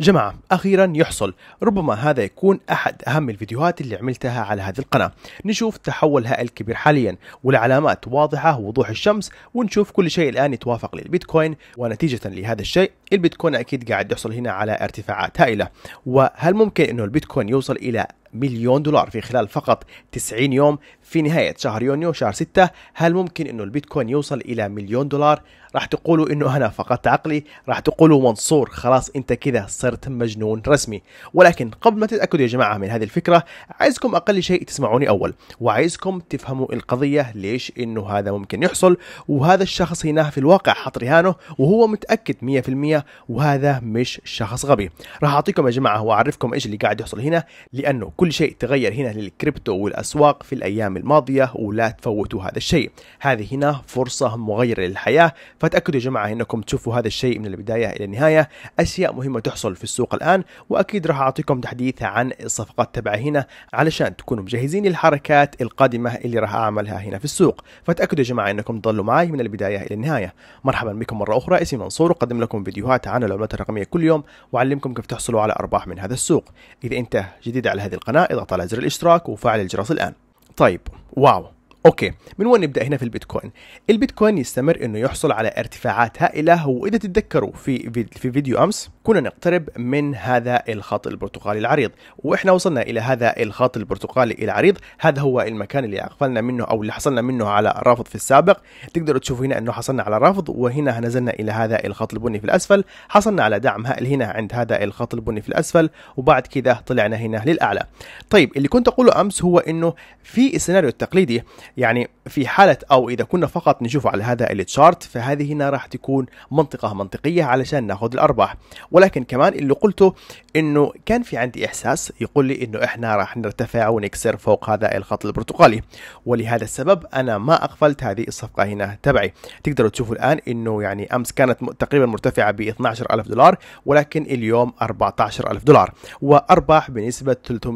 جماعة أخيرا يحصل ربما هذا يكون أحد أهم الفيديوهات اللي عملتها على هذه القناة نشوف تحول هائل كبير حاليا والعلامات واضحة وضوح الشمس ونشوف كل شيء الآن يتوافق للبيتكوين ونتيجة لهذا الشيء البيتكوين أكيد قاعد يحصل هنا على ارتفاعات هائلة وهل ممكن أنه البيتكوين يوصل إلى مليون دولار في خلال فقط 90 يوم في نهاية شهر يونيو شهر 6 هل ممكن انه البيتكوين يوصل الى مليون دولار راح تقولوا انه انا فقدت عقلي راح تقولوا منصور خلاص انت كذا صرت مجنون رسمي ولكن قبل ما تتاكدوا يا جماعه من هذه الفكره عايزكم اقل شيء تسمعوني اول وعايزكم تفهموا القضيه ليش انه هذا ممكن يحصل وهذا الشخص هنا في الواقع حط رهانه وهو متاكد 100% وهذا مش شخص غبي راح اعطيكم يا جماعه واعرفكم ايش اللي قاعد يحصل هنا لانه كل شيء تغير هنا للكريبتو والأسواق في الأيام الماضية ولا تفوتوا هذا الشيء هذه هنا فرصة مغيرة للحياة فتأكدوا يا جماعة أنكم تشوفوا هذا الشيء من البداية إلى النهاية أشياء مهمة تحصل في السوق الآن وأكيد راح أعطيكم تحديث عن الصفقات تبعي هنا علشان تكونوا مجهزين للحركات القادمة اللي راح أعملها هنا في السوق فتأكدوا يا جماعة أنكم تضلوا معي من البداية إلى النهاية مرحبا بكم مرة أخرى اسمي منصور اقدم لكم فيديوهات عن العملات الرقمية كل يوم وأعلمكم كيف تحصلوا على أرباح من هذا السوق إذا أنت جديد على هذه القناة القناة اضغط على زر الاشتراك وفعل الجرس الآن طيب واو اوكي من وين نبدا هنا في البيتكوين البيتكوين يستمر انه يحصل على ارتفاعات هائله واذا تتذكروا في في فيديو امس كنا نقترب من هذا الخط البرتقالي العريض واحنا وصلنا الى هذا الخط البرتقالي العريض هذا هو المكان اللي اغفلنا منه او اللي حصلنا منه على رافض في السابق تقدروا تشوفوا هنا انه حصلنا على رافض وهنا نزلنا الى هذا الخط البني في الاسفل حصلنا على دعم هائل هنا عند هذا الخط البني في الاسفل وبعد كذا طلعنا هنا للاعلى طيب اللي كنت اقوله امس هو انه في السيناريو التقليدي يعني في حاله او اذا كنا فقط نشوفه على هذا التشارت فهذه هنا راح تكون منطقه منطقيه علشان ناخذ الارباح ولكن كمان اللي قلته انه كان في عندي احساس يقول لي انه احنا راح نرتفع ونكسر فوق هذا الخط البرتقالي ولهذا السبب انا ما اقفلت هذه الصفقه هنا تبعي تقدروا تشوفوا الان انه يعني امس كانت تقريبا مرتفعه ب 12000 دولار ولكن اليوم 14000 دولار وارباح بنسبه 345%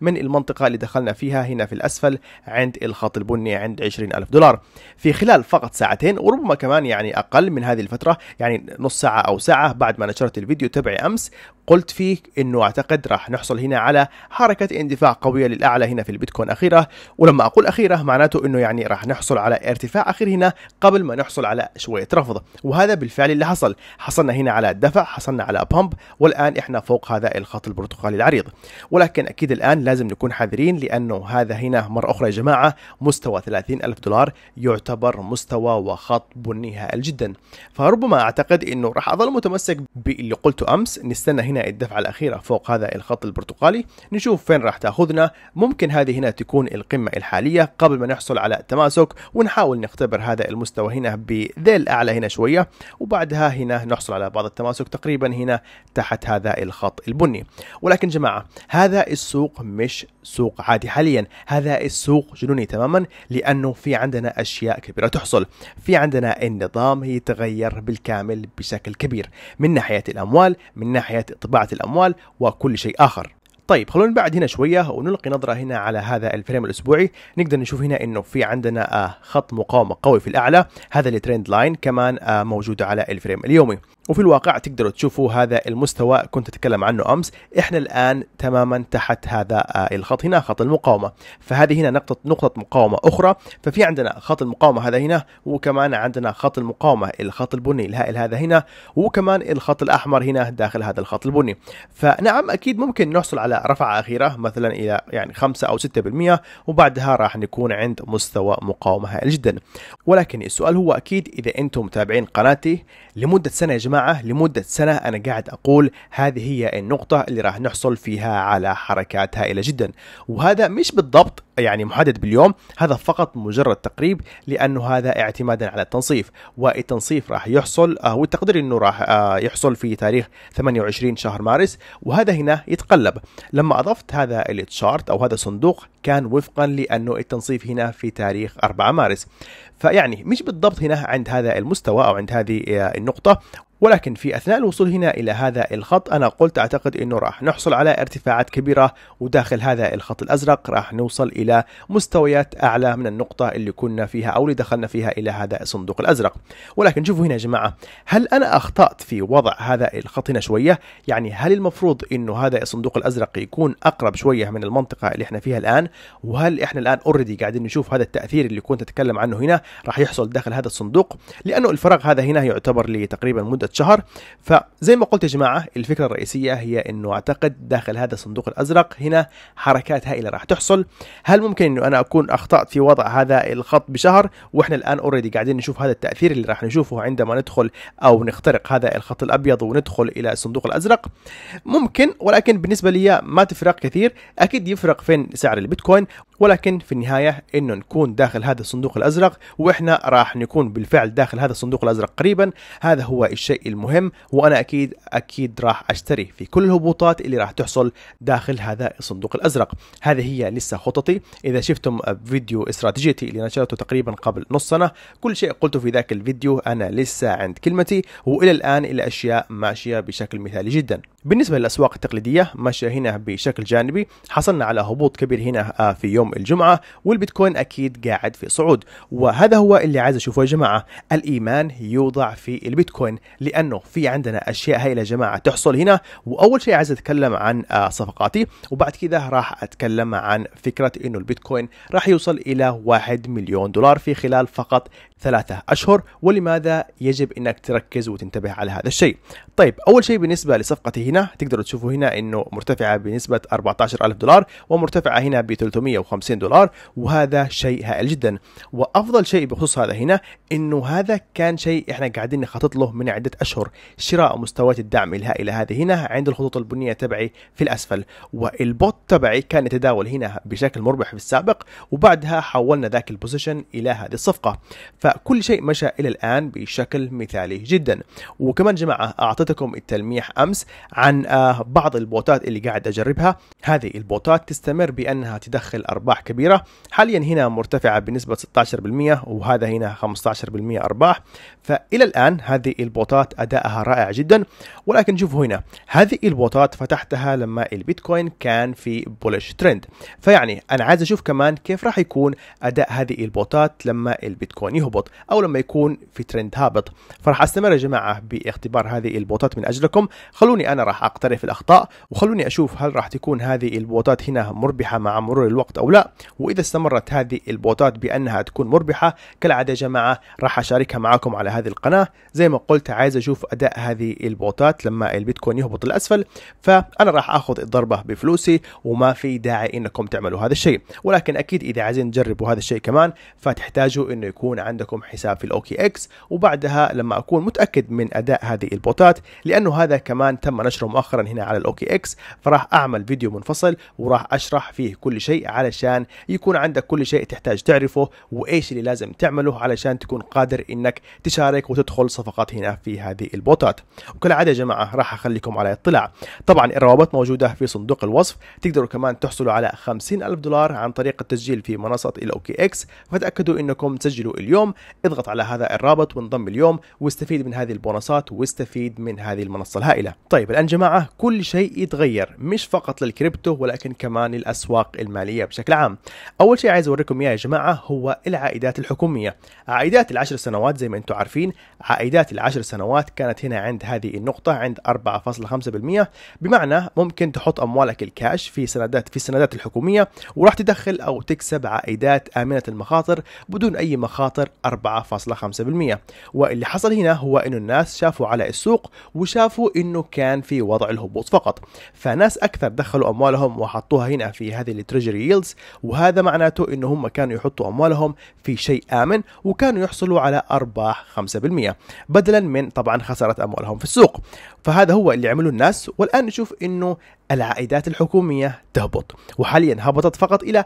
من المنطقه اللي دخلنا فيها هنا في الاسفل عند الخط البني عند 20000 دولار في خلال فقط ساعتين وربما كمان يعني اقل من هذه الفتره يعني نص ساعه أو ساعة بعد ما نشرت الفيديو تبعي أمس قلت فيه انه اعتقد راح نحصل هنا على حركه اندفاع قويه للاعلى هنا في البيتكوين اخيره ولما اقول اخيره معناته انه يعني راح نحصل على ارتفاع اخير هنا قبل ما نحصل على شويه رفض وهذا بالفعل اللي حصل حصلنا هنا على دفع حصلنا على بامب والان احنا فوق هذا الخط البرتقالي العريض ولكن اكيد الان لازم نكون حذرين لانه هذا هنا مره اخرى يا جماعه مستوى 30 ألف دولار يعتبر مستوى وخط بني هائل جدا فربما اعتقد انه راح اظل متمسك باللي قلته امس نستنى هنا الدفعة الأخيرة فوق هذا الخط البرتقالي نشوف فين راح تاخذنا ممكن هذه هنا تكون القمة الحالية قبل ما نحصل على تماسك ونحاول نختبر هذا المستوى هنا بذيل أعلى هنا شوية وبعدها هنا نحصل على بعض التماسك تقريبا هنا تحت هذا الخط البني ولكن جماعة هذا السوق مش سوق عادي حاليا هذا السوق جنوني تماما لأنه في عندنا أشياء كبيرة تحصل في عندنا النظام يتغير بالكامل بشكل كبير من ناحية الأموال من ناحية طباعة الأموال وكل شيء آخر طيب خلونا نبعد هنا شوية ونلقي نظرة هنا على هذا الفريم الأسبوعي نقدر نشوف هنا أنه في عندنا آه، خط مقاومة قوي في الأعلى هذا الترند لاين كمان آه، موجود على الفريم اليومي وفي الواقع تقدروا تشوفوا هذا المستوى كنت اتكلم عنه امس احنا الان تماما تحت هذا آه، الخط هنا خط المقاومه فهذه هنا نقطه نقطه مقاومه اخرى ففي عندنا خط المقاومه هذا هنا وكمان عندنا خط المقاومه الخط البني الهائل هذا هنا وكمان الخط الاحمر هنا داخل هذا الخط البني فنعم اكيد ممكن نحصل على رفعه اخيره مثلا الى يعني 5 او 6% وبعدها راح نكون عند مستوى مقاومه هائل جدا ولكن السؤال هو اكيد اذا انتم متابعين قناتي لمده سنه يا جماعه معه لمدة سنة أنا قاعد أقول هذه هي النقطة اللي راح نحصل فيها على حركات هائلة جدا وهذا مش بالضبط يعني محدد باليوم هذا فقط مجرد تقريب لأنه هذا اعتمادا على التنصيف والتنصيف راح يحصل آه، والتقدير أنه راح آه، يحصل في تاريخ 28 شهر مارس وهذا هنا يتقلب لما أضفت هذا التشارت أو هذا الصندوق كان وفقا لأنه التنصيف هنا في تاريخ 4 مارس فيعني مش بالضبط هنا عند هذا المستوى أو عند هذه آه، النقطة ولكن في أثناء الوصول هنا إلى هذا الخط أنا قلت أعتقد أنه راح نحصل على ارتفاعات كبيرة وداخل هذا الخط الأزرق راح نوصل إلى مستويات أعلى من النقطة اللي كنا فيها أو اللي دخلنا فيها إلى هذا الصندوق الأزرق ولكن شوفوا هنا يا جماعة هل أنا أخطأت في وضع هذا الخط هنا شوية يعني هل المفروض أنه هذا الصندوق الأزرق يكون أقرب شوية من المنطقة اللي احنا فيها الآن وهل احنا الآن اوريدي قاعدين نشوف هذا التأثير اللي كنت أتكلم عنه هنا راح يحصل داخل هذا الصندوق لأنه الفراغ هذا هنا يعتبر تقريبا مدة شهر فزي ما قلت يا جماعة الفكرة الرئيسية هي أنه أعتقد داخل هذا الصندوق الأزرق هنا حركات هائلة راح تحصل هل ممكن أنه أنا أكون أخطأت في وضع هذا الخط بشهر وإحنا الآن أوريدي قاعدين نشوف هذا التأثير اللي راح نشوفه عندما ندخل أو نخترق هذا الخط الأبيض وندخل إلى الصندوق الأزرق ممكن ولكن بالنسبة لي ما تفرق كثير أكيد يفرق فين سعر البيتكوين ولكن في النهاية انه نكون داخل هذا الصندوق الازرق واحنا راح نكون بالفعل داخل هذا الصندوق الازرق قريبا هذا هو الشيء المهم وانا اكيد اكيد راح اشتري في كل الهبوطات اللي راح تحصل داخل هذا الصندوق الازرق هذه هي لسه خططي اذا شفتم فيديو استراتيجيتي اللي نشرته تقريبا قبل نص سنة كل شيء قلته في ذاك الفيديو انا لسه عند كلمتي والى الان الاشياء ماشية بشكل مثالي جدا بالنسبة للاسواق التقليدية ماشية هنا بشكل جانبي حصلنا على هبوط كبير هنا آه، في يوم يوم الجمعة والبيتكوين أكيد قاعد في صعود وهذا هو اللي عايز أشوفه يا جماعة الإيمان يوضع في البيتكوين لأنه في عندنا أشياء هايلة يا جماعة تحصل هنا وأول شيء عايز أتكلم عن آه، صفقاتي وبعد كذا راح أتكلم عن فكرة أنه البيتكوين راح يوصل إلى 1 مليون دولار في خلال فقط ثلاثة أشهر ولماذا يجب أنك تركز وتنتبه على هذا الشيء طيب أول شيء بالنسبة لصفقتي هنا تقدروا تشوفوا هنا أنه مرتفعة بنسبة 14000 دولار ومرتفعة هنا ب 350 50 دولار وهذا شيء هائل جدا وافضل شيء بخصوص هذا هنا انه هذا كان شيء احنا قاعدين نخطط له من عده اشهر شراء مستويات الدعم الهائله هذه هنا عند الخطوط البنيه تبعي في الاسفل والبوت تبعي كان يتداول هنا بشكل مربح في السابق وبعدها حولنا ذاك البوزيشن الى هذه الصفقه فكل شيء مشى الى الان بشكل مثالي جدا وكمان جماعه اعطيتكم التلميح امس عن آه، بعض البوتات اللي قاعد اجربها هذه البوتات تستمر بانها تدخل ارباح أرباح كبيرة حاليا هنا مرتفعة بنسبة 16% وهذا هنا 15% أرباح فإلى الآن هذه البوتات أدائها رائع جدا ولكن شوفوا هنا هذه البوتات فتحتها لما البيتكوين كان في بولش ترند فيعني أنا عايز أشوف كمان كيف راح يكون أداء هذه البوتات لما البيتكوين يهبط أو لما يكون في ترند هابط فراح أستمر يا جماعة باختبار هذه البوتات من أجلكم خلوني أنا راح أقترف الأخطاء وخلوني أشوف هل راح تكون هذه البوتات هنا مربحة مع مرور الوقت أو لا واذا استمرت هذه البوتات بانها تكون مربحه كالعاده يا جماعه راح اشاركها معكم على هذه القناه زي ما قلت عايز اشوف اداء هذه البوتات لما البيتكوين يهبط الاسفل فانا راح اخذ الضربه بفلوسي وما في داعي انكم تعملوا هذا الشيء ولكن اكيد اذا عايزين تجربوا هذا الشيء كمان فتحتاجوا انه يكون عندكم حساب في الاوكي اكس وبعدها لما اكون متاكد من اداء هذه البوتات لانه هذا كمان تم نشره مؤخرا هنا على الاوكي اكس فراح اعمل فيديو منفصل وراح اشرح فيه كل شيء على الشاشة علشان يكون عندك كل شيء تحتاج تعرفه وايش اللي لازم تعمله علشان تكون قادر انك تشارك وتدخل صفقات هنا في هذه البوتات وكالعاده يا جماعه راح اخليكم على اطلاع طبعا الروابط موجوده في صندوق الوصف تقدروا كمان تحصلوا على 50 ألف دولار عن طريق التسجيل في منصه الاوكي اكس فتاكدوا انكم تسجلوا اليوم اضغط على هذا الرابط وانضم اليوم واستفيد من هذه البونصات واستفيد من هذه المنصه الهائله طيب الان جماعه كل شيء يتغير مش فقط للكريبتو ولكن كمان الاسواق الماليه بشكل بشكل عام اول شيء عايز اوريكم اياه يا جماعه هو العائدات الحكوميه عائدات العشر سنوات زي ما انتم عارفين عائدات العشر سنوات كانت هنا عند هذه النقطه عند 4.5% بمعنى ممكن تحط اموالك الكاش في سندات في السندات الحكوميه وراح تدخل او تكسب عائدات امنه المخاطر بدون اي مخاطر 4.5% واللي حصل هنا هو انه الناس شافوا على السوق وشافوا انه كان في وضع الهبوط فقط فناس اكثر دخلوا اموالهم وحطوها هنا في هذه التريجري ييلدز وهذا معناته أن هم كانوا يحطوا أموالهم في شيء آمن وكانوا يحصلوا على أرباح 5% بدلا من طبعا خسارة أموالهم في السوق فهذا هو اللي عمله الناس والآن نشوف أنه العائدات الحكومية تهبط وحاليا هبطت فقط إلى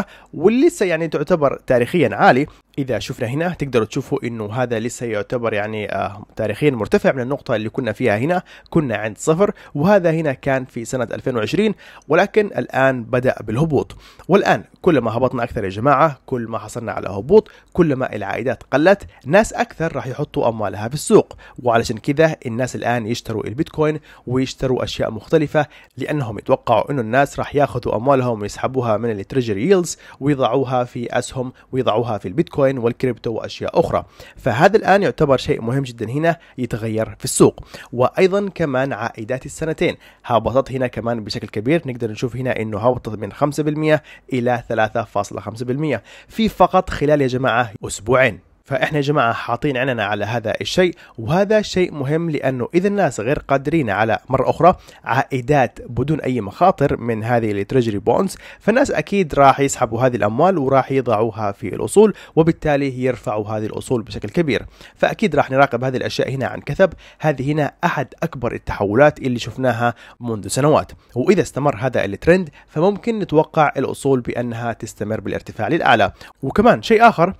3.3% ولسه يعني تعتبر تاريخيا عالي إذا شفنا هنا تقدروا تشوفوا أنه هذا لسه يعتبر يعني آه تاريخيا مرتفع من النقطة اللي كنا فيها هنا كنا عند صفر وهذا هنا كان في سنة 2020 ولكن الآن بدأ بالهبوط والآن كل ما هبطنا أكثر يا جماعة كل ما حصلنا على هبوط كل ما العائدات قلت ناس أكثر راح يحطوا أموالها في السوق وعلشان كذا الناس الآن يشتروا البيتكوين ويشتروا أشياء مختلفة لأنهم يتوقعوا أنه الناس راح ياخذوا أموالهم ويسحبوها من التريجري ييلز ويضعوها في أسهم ويضعوها في البيتكوين والكريبتو وأشياء أخرى فهذا الآن يعتبر شيء مهم جدا هنا يتغير في السوق وأيضا كمان عائدات السنتين هبطت هنا كمان بشكل كبير نقدر نشوف هنا أنه هبطت من 5% إلى 3.5% في فقط خلال يا جماعة أسبوعين فاحنا يا جماعه حاطين عيننا على هذا الشيء وهذا شيء مهم لانه اذا الناس غير قادرين على مره اخرى عائدات بدون اي مخاطر من هذه التريجري بونز فالناس اكيد راح يسحبوا هذه الاموال وراح يضعوها في الاصول وبالتالي يرفعوا هذه الاصول بشكل كبير فاكيد راح نراقب هذه الاشياء هنا عن كثب هذه هنا احد اكبر التحولات اللي شفناها منذ سنوات واذا استمر هذا الترند فممكن نتوقع الاصول بانها تستمر بالارتفاع للاعلى وكمان شيء اخر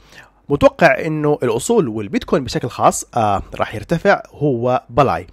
متوقع انه الاصول والبيتكوين بشكل خاص آه راح يرتفع هو بلاي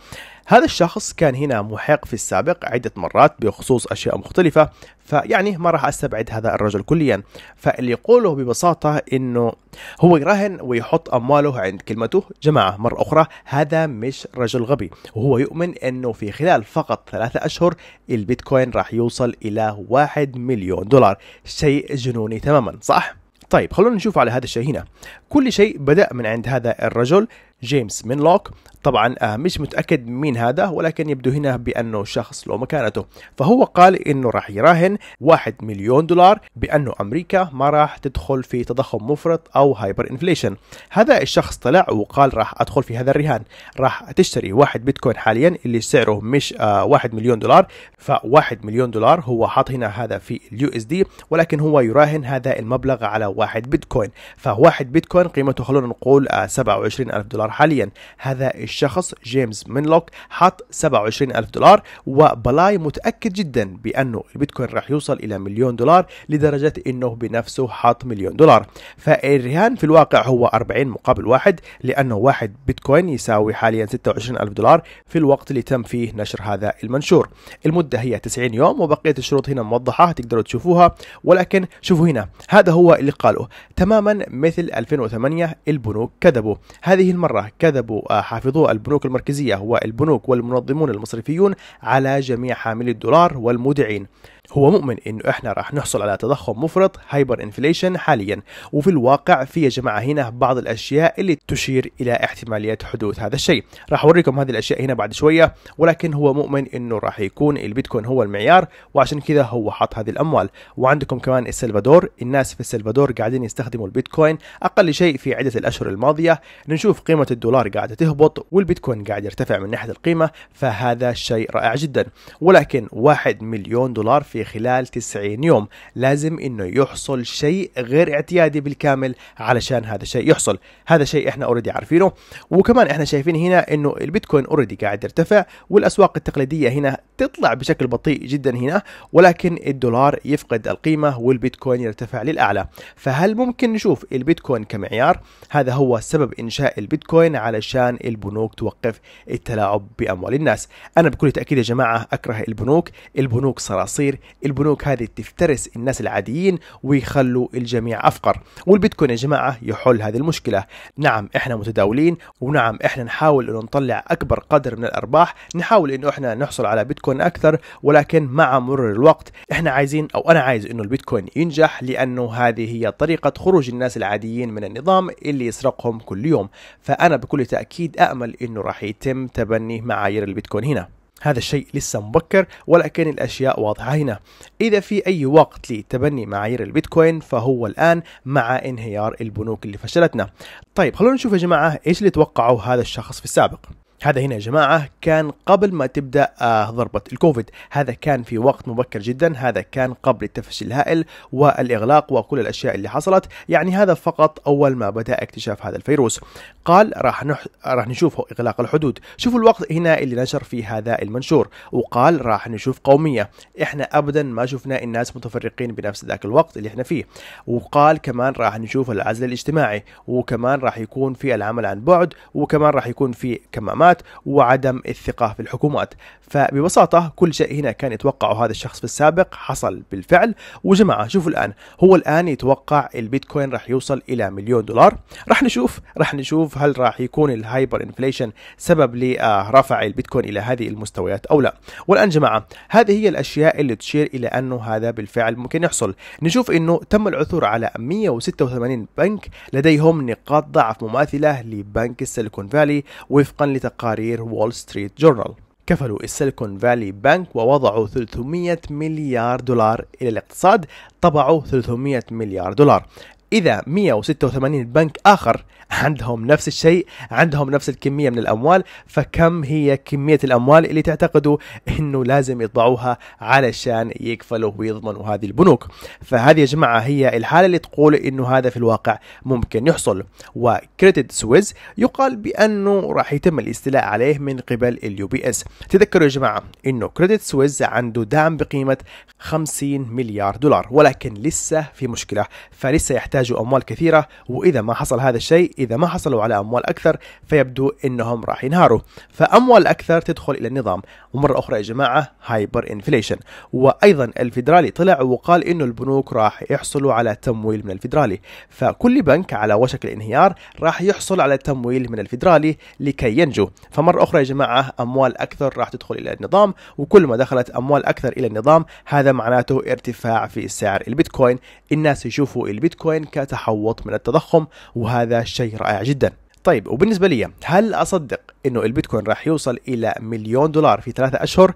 هذا الشخص كان هنا محق في السابق عدة مرات بخصوص أشياء مختلفة فيعني ما راح أستبعد هذا الرجل كليا فاللي يقوله ببساطة أنه هو يراهن ويحط أمواله عند كلمته جماعة مرة أخرى هذا مش رجل غبي وهو يؤمن أنه في خلال فقط ثلاثة أشهر البيتكوين راح يوصل إلى واحد مليون دولار شيء جنوني تماما صح؟ طيب خلونا نشوف على هذا الشيء هنا كل شيء بدأ من عند هذا الرجل جيمس منلوك طبعا آه، مش متأكد مين هذا ولكن يبدو هنا بأنه شخص له مكانته فهو قال أنه راح يراهن واحد مليون دولار بأنه أمريكا ما راح تدخل في تضخم مفرط أو هايبر انفليشن هذا الشخص طلع وقال راح أدخل في هذا الرهان راح تشتري واحد بيتكوين حاليا اللي سعره مش آه واحد مليون دولار فواحد مليون دولار هو حاط هنا هذا في اليو اس دي ولكن هو يراهن هذا المبلغ على واحد بيتكوين فواحد بيتكوين قيمته خلونا نقول آه 27 ألف دولار دولار حاليا هذا الشخص جيمس منلوك حط 27 ألف دولار وبلاي متأكد جدا بأنه البيتكوين راح يوصل إلى مليون دولار لدرجة أنه بنفسه حط مليون دولار فالرهان في الواقع هو 40 مقابل واحد لأنه واحد بيتكوين يساوي حاليا 26 ألف دولار في الوقت اللي تم فيه نشر هذا المنشور المدة هي 90 يوم وبقية الشروط هنا موضحة تقدروا تشوفوها ولكن شوفوا هنا هذا هو اللي قاله تماما مثل 2008 البنوك كذبوا هذه المرة مرة كذبوا آه، حافظو البنوك المركزية والبنوك والمنظمون المصرفيون على جميع حاملي الدولار والمودعين هو مؤمن انه احنا راح نحصل على تضخم مفرط هايبر انفليشن حاليا وفي الواقع في يا جماعه هنا بعض الاشياء اللي تشير الى احتماليه حدوث هذا الشيء راح اوريكم هذه الاشياء هنا بعد شويه ولكن هو مؤمن انه راح يكون البيتكوين هو المعيار وعشان كذا هو حط هذه الاموال وعندكم كمان السلفادور الناس في السلفادور قاعدين يستخدموا البيتكوين اقل شيء في عده الاشهر الماضيه نشوف قيمه الدولار قاعده تهبط والبيتكوين قاعد يرتفع من ناحيه القيمه فهذا شيء رائع جدا ولكن 1 مليون دولار في خلال 90 يوم لازم انه يحصل شيء غير اعتيادي بالكامل علشان هذا الشيء يحصل هذا شيء احنا اوريدي عارفينه وكمان احنا شايفين هنا انه البيتكوين اوريدي قاعد يرتفع والاسواق التقليديه هنا تطلع بشكل بطيء جدا هنا ولكن الدولار يفقد القيمه والبيتكوين يرتفع للاعلى فهل ممكن نشوف البيتكوين كمعيار هذا هو سبب انشاء البيتكوين علشان البنوك توقف التلاعب باموال الناس انا بكل تاكيد يا جماعه اكره البنوك البنوك صراصير البنوك هذه تفترس الناس العاديين ويخلوا الجميع أفقر والبيتكوين يا جماعة يحل هذه المشكلة نعم إحنا متداولين ونعم إحنا نحاول أنه نطلع أكبر قدر من الأرباح نحاول أنه إحنا نحصل على بيتكوين أكثر ولكن مع مرور الوقت إحنا عايزين أو أنا عايز أنه البيتكوين ينجح لأنه هذه هي طريقة خروج الناس العاديين من النظام اللي يسرقهم كل يوم فأنا بكل تأكيد امل أنه راح يتم تبني معايير البيتكوين هنا هذا الشيء لسه مبكر ولكن الأشياء واضحة هنا إذا في أي وقت لتبني معايير البيتكوين فهو الآن مع انهيار البنوك اللي فشلتنا طيب خلونا نشوف يا جماعة إيش اللي توقعه هذا الشخص في السابق هذا هنا يا جماعة كان قبل ما تبدأ آه، ضربة الكوفيد هذا كان في وقت مبكر جدا هذا كان قبل التفشي الهائل والإغلاق وكل الأشياء اللي حصلت يعني هذا فقط أول ما بدأ اكتشاف هذا الفيروس قال راح نح... راح نشوف إغلاق الحدود شوفوا الوقت هنا اللي نشر فيه هذا المنشور وقال راح نشوف قومية احنا أبدا ما شفنا الناس متفرقين بنفس ذاك الوقت اللي احنا فيه وقال كمان راح نشوف العزل الاجتماعي وكمان راح يكون في العمل عن بعد وكمان راح يكون في كمامات الحكومات وعدم الثقة في الحكومات فببساطة كل شيء هنا كان يتوقعه هذا الشخص في السابق حصل بالفعل وجماعة شوفوا الآن هو الآن يتوقع البيتكوين راح يوصل إلى مليون دولار راح نشوف راح نشوف هل راح يكون الهايبر انفليشن سبب لرفع البيتكوين إلى هذه المستويات أو لا والآن جماعة هذه هي الأشياء اللي تشير إلى أنه هذا بالفعل ممكن يحصل نشوف أنه تم العثور على 186 بنك لديهم نقاط ضعف مماثلة لبنك السيليكون فالي وفقا لتقارير تقارير وول ستريت جورنال كفلوا السيليكون فالي بانك ووضعوا 300 مليار دولار إلى الاقتصاد طبعوا 300 مليار دولار إذا 186 بنك آخر عندهم نفس الشيء عندهم نفس الكمية من الأموال فكم هي كمية الأموال اللي تعتقدوا أنه لازم يطبعوها علشان يكفلوا ويضمنوا هذه البنوك فهذه يا جماعة هي الحالة اللي تقول أنه هذا في الواقع ممكن يحصل وكريدت سويز يقال بأنه راح يتم الاستيلاء عليه من قبل اليو بي اس تذكروا يا جماعة أنه كريدت سويز عنده دعم بقيمة 50 مليار دولار ولكن لسه في مشكلة فلسه يحتاجوا أموال كثيرة وإذا ما حصل هذا الشيء إذا ما حصلوا على أموال أكثر فيبدو أنهم راح ينهاروا فأموال أكثر تدخل إلى النظام ومرة أخرى يا جماعة هايبر إنفليشن وأيضا الفيدرالي طلع وقال أنه البنوك راح يحصلوا على تمويل من الفيدرالي فكل بنك على وشك الانهيار راح يحصل على تمويل من الفيدرالي لكي ينجو فمرة أخرى يا جماعة أموال أكثر راح تدخل إلى النظام وكل ما دخلت أموال أكثر إلى النظام هذا معناته ارتفاع في سعر البيتكوين الناس يشوفوا البيتكوين كتحوط من التضخم وهذا شيء شيء رائع جدا طيب وبالنسبة لي هل أصدق أنه البيتكوين راح يوصل إلى مليون دولار في ثلاثة أشهر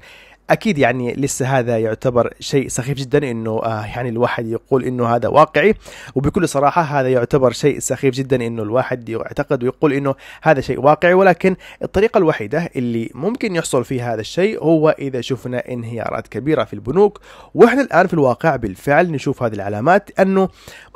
اكيد يعني لسه هذا يعتبر شيء سخيف جدا انه آه يعني الواحد يقول انه هذا واقعي وبكل صراحه هذا يعتبر شيء سخيف جدا انه الواحد يعتقد ويقول انه هذا شيء واقعي ولكن الطريقه الوحيده اللي ممكن يحصل فيها هذا الشيء هو اذا شفنا انهيارات كبيره في البنوك واحنا الان في الواقع بالفعل نشوف هذه العلامات انه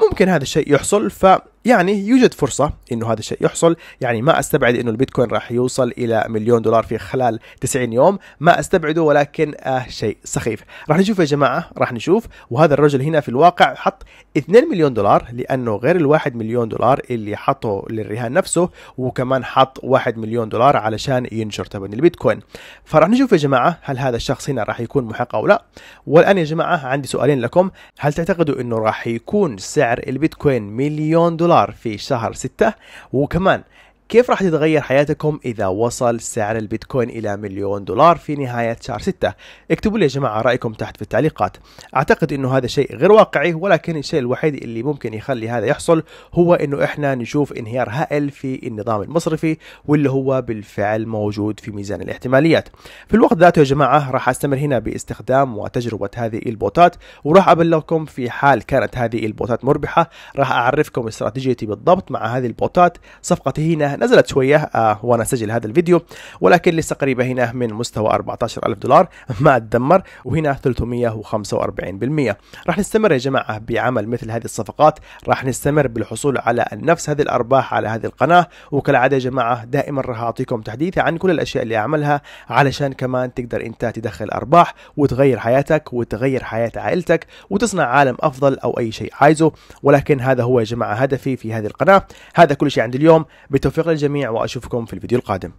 ممكن هذا الشيء يحصل ف يعني يوجد فرصة انه هذا الشيء يحصل يعني ما استبعد انه البيتكوين راح يوصل الى مليون دولار في خلال 90 يوم ما استبعده ولكن آه شيء سخيف راح نشوف يا جماعة راح نشوف وهذا الرجل هنا في الواقع حط 2 مليون دولار لانه غير الواحد مليون دولار اللي حطه للرهان نفسه وكمان حط 1 مليون دولار علشان ينشر تبني البيتكوين فراح نشوف يا جماعة هل هذا الشخص هنا راح يكون محق او لا والان يا جماعة عندي سؤالين لكم هل تعتقدوا انه راح يكون سعر البيتكوين مليون دولار صار في شهر ستة وكمان كيف راح تتغير حياتكم إذا وصل سعر البيتكوين إلى مليون دولار في نهاية شهر 6 اكتبوا لي يا جماعة رأيكم تحت في التعليقات أعتقد أنه هذا شيء غير واقعي ولكن الشيء الوحيد اللي ممكن يخلي هذا يحصل هو أنه إحنا نشوف انهيار هائل في النظام المصرفي واللي هو بالفعل موجود في ميزان الاحتماليات في الوقت ذاته يا جماعة راح أستمر هنا باستخدام وتجربة هذه البوتات وراح أبلغكم في حال كانت هذه البوتات مربحة راح أعرفكم استراتيجيتي بالضبط مع هذه البوتات صفقتي هنا نزلت شوية آه، وأنا أسجل هذا الفيديو ولكن لسه قريبة هنا من مستوى 14000 دولار ما تدمر وهنا 345% راح نستمر يا جماعة بعمل مثل هذه الصفقات راح نستمر بالحصول على نفس هذه الأرباح على هذه القناة وكالعادة يا جماعة دائما راح أعطيكم تحديث عن كل الأشياء اللي أعملها علشان كمان تقدر أنت تدخل أرباح وتغير حياتك وتغير حياة عائلتك وتصنع عالم أفضل أو أي شيء عايزه ولكن هذا هو يا جماعة هدفي في هذه القناة هذا كل شيء عند اليوم بتوفيق شكرا للجميع واشوفكم في الفيديو القادم